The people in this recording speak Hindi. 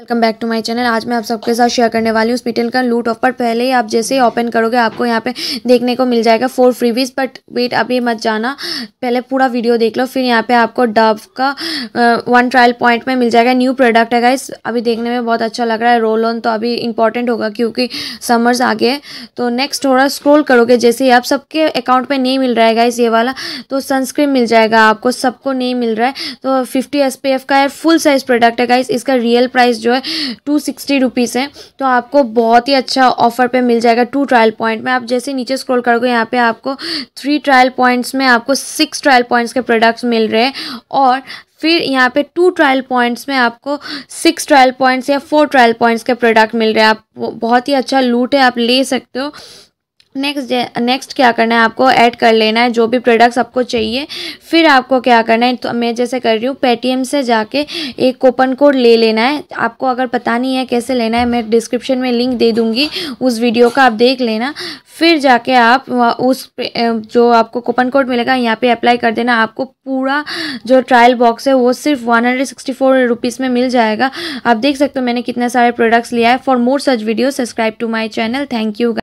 welcome back to my channel आज मैं आप सबके साथ शेयर करने वाली हूँ स्पीटल का लूट ऑफर पहले ही आप जैसे ही ओपन करोगे आपको यहाँ पे देखने को मिल जाएगा फोर फ्रीवीज बट वेट अभी मत जाना पहले पूरा वीडियो देख लो फिर यहाँ पे आपको डब का वन ट्रायल पॉइंट में मिल जाएगा न्यू प्रोडक्ट है गाइस अभी देखने में बहुत अच्छा लग रहा है रोल ऑन तो अभी इंपॉर्टेंट होगा क्योंकि समर्स आ गए तो नेक्स्ट थोड़ा स्क्रोल करोगे जैसे ही आप सबके अकाउंट पर नहीं मिल रहा है गाइस ये वाला तो सनस्क्रीन मिल जाएगा आपको सबको नहीं मिल रहा है तो फिफ्टी एस का है फुल साइज़ प्रोडक्ट है गाइस इसका रियल प्राइस जो जो है टू सिक्सटी रुपीज़ है तो आपको बहुत ही अच्छा ऑफर पे मिल जाएगा टू ट्रायल पॉइंट में आप जैसे नीचे स्क्रॉल करोगे यहाँ पे आपको थ्री ट्रायल पॉइंट्स में आपको सिक्स ट्रायल पॉइंट्स के प्रोडक्ट्स मिल रहे हैं और फिर यहाँ पे टू ट्रायल पॉइंट्स में आपको सिक्स ट्रायल पॉइंट्स या फोर ट्रायल पॉइंट्स के प्रोडक्ट मिल रहे हैं आप बहुत ही अच्छा लूट है आप ले सकते हो नेक्स्ट नेक्स्ट क्या करना है आपको ऐड कर लेना है जो भी प्रोडक्ट्स आपको चाहिए फिर आपको क्या करना है तो मैं जैसे कर रही हूँ पेटीएम से जाके एक कूपन कोड ले लेना है आपको अगर पता नहीं है कैसे लेना है मैं डिस्क्रिप्शन में लिंक दे दूँगी उस वीडियो का आप देख लेना फिर जाके आप उस जो आपको कूपन कोड मिलेगा यहाँ पे अप्लाई कर देना आपको पूरा जो ट्रायल बॉक्स है वो सिर्फ one hundred sixty four rupees में मिल जाएगा आप देख सकते हो मैंने कितने सारे प्रोडक्ट्स लिया है for more such video subscribe to my channel thank you